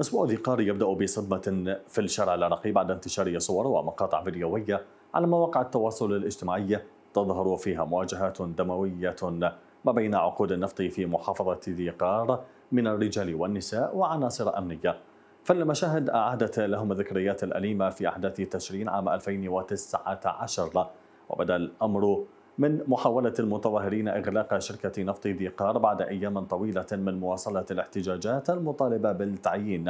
أسبوع ذي قار يبدأ بصدمة في الشارع العراقي بعد انتشار صور ومقاطع فيديوية على مواقع التواصل الاجتماعي تظهر فيها مواجهات دموية ما بين عقود النفط في محافظة ذي قار من الرجال والنساء وعناصر أمنية فالمشاهد أعادت لهم الذكريات الأليمة في أحداث تشرين عام 2019 وبدا الأمر من محاولة المتظاهرين إغلاق شركة نفط ذي قار بعد أيام طويلة من مواصلة الاحتجاجات المطالبة بالتعيين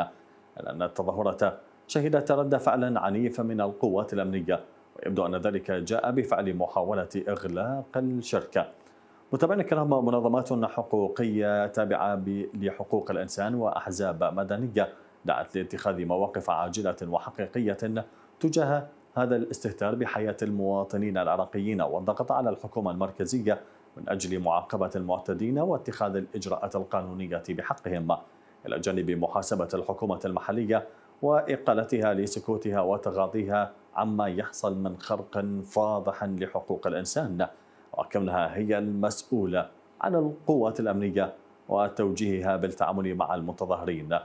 إلا أن التظاهرة شهدت رد فعل عنيف من القوات الأمنية ويبدو أن ذلك جاء بفعل محاولة إغلاق الشركة متابعينا الكرام منظمات حقوقية تابعة لحقوق الإنسان وأحزاب مدنية دعت لاتخاذ مواقف عاجلة وحقيقية تجاه هذا الاستهتار بحياة المواطنين العراقيين والضغط على الحكومة المركزية من أجل معاقبة المعتدين واتخاذ الإجراءات القانونية بحقهم إلى جانب محاسبة الحكومة المحلية وإقالتها لسكوتها وتغاضيها عما يحصل من خرق فاضح لحقوق الإنسان وكونها هي المسؤولة عن القوات الأمنية وتوجيهها بالتعامل مع المتظاهرين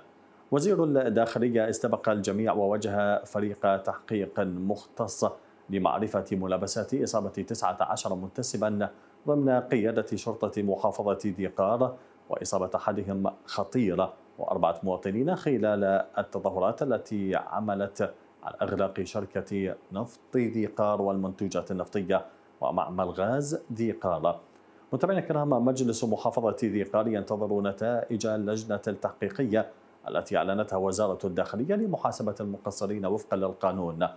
وزير الداخلية استبق الجميع ووجه فريق تحقيق مختص لمعرفة ملابسات إصابة 19 منتسبا ضمن قيادة شرطة محافظة ديقار وإصابة أحدهم خطيرة وأربعة مواطنين خلال التظاهرات التي عملت على إغلاق شركة نفط ديقار والمنتوجات النفطية ومعمل غاز ديقار متابعينا الكرام مجلس محافظة ديقار ينتظر نتائج اللجنة التحقيقية التي أعلنتها وزارة الداخلية لمحاسبة المقصرين وفقا للقانون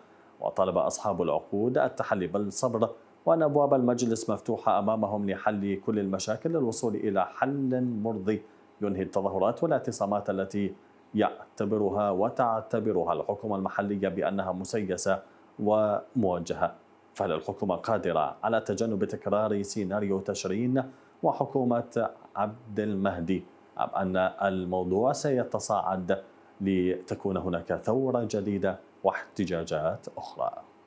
وطلب أصحاب العقود التحلي بالصبر وأن أبواب المجلس مفتوحة أمامهم لحل كل المشاكل للوصول إلى حل مرضي ينهي التظاهرات والاعتصامات التي يعتبرها وتعتبرها الحكومة المحلية بأنها مسيسة وموجهة فهل الحكومة قادرة على تجنب تكرار سيناريو تشرين وحكومة عبد المهدي أم أن الموضوع سيتصاعد لتكون هناك ثورة جديدة واحتجاجات أخرى